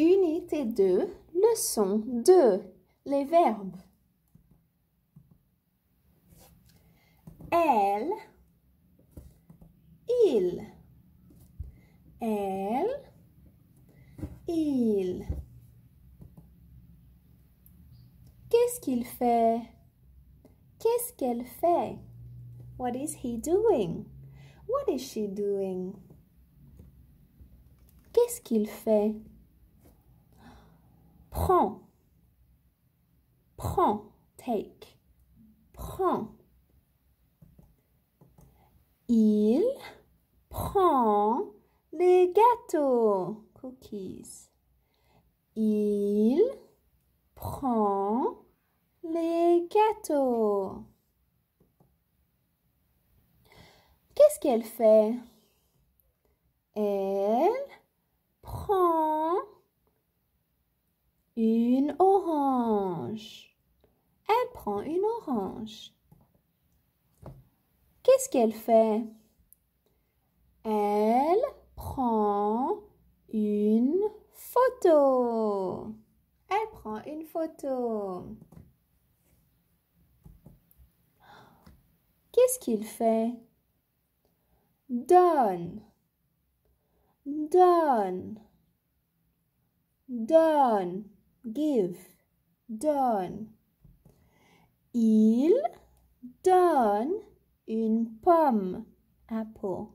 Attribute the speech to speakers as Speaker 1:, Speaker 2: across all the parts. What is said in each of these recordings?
Speaker 1: Unité 2, leçon 2, les verbes. Elle, il. Elle, il. Qu'est-ce qu'il fait? Qu'est-ce qu'elle fait? What is he doing? What is she doing? Qu'est-ce qu'il fait? Prends. Prends. Take. Prends. Il prend les gâteaux. Cookies. Il prend les gâteaux. Qu'est-ce qu'elle fait une orange. Elle prend une orange. Qu'est-ce qu'elle fait Elle prend une photo. Elle prend une photo. Qu'est-ce qu'il fait Donne. Donne. Donne give, donne. Il donne une pomme, apple.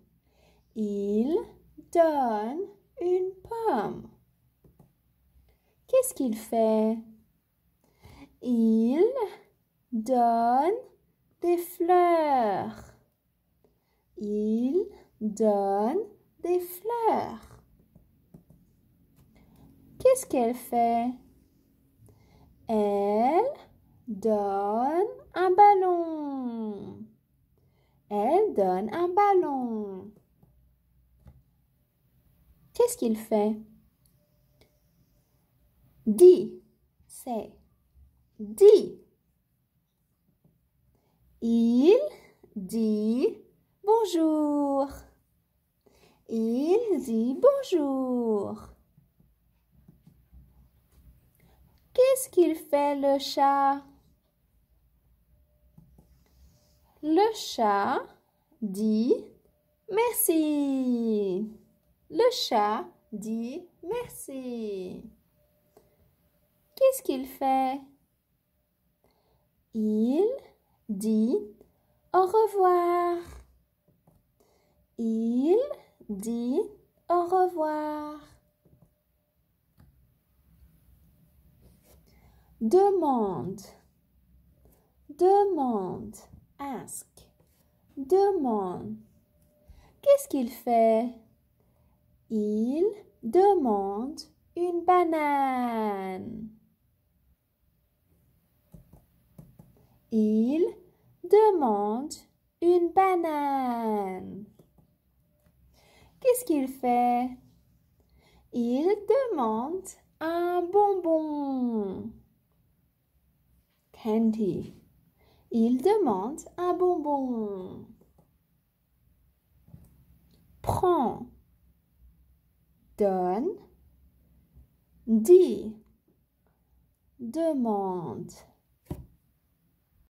Speaker 1: Il donne une pomme. Qu'est-ce qu'il fait? Il donne des fleurs. Il donne des fleurs. Qu'est-ce qu'elle fait elle donne un ballon. Elle donne un ballon. Qu'est-ce qu'il fait Dit. c'est dit. Il dit bonjour. Il dit bonjour. Qu'est-ce qu'il fait le chat Le chat dit merci. Le chat dit merci. Qu'est-ce qu'il fait Il dit au revoir. Il dit au revoir. Demande. Demande. Ask. Demande. Qu'est-ce qu'il fait Il demande une banane. Il demande une banane. Qu'est-ce qu'il fait Il demande un bonbon. Il demande un bonbon. Prends. Donne. Dis. Demande.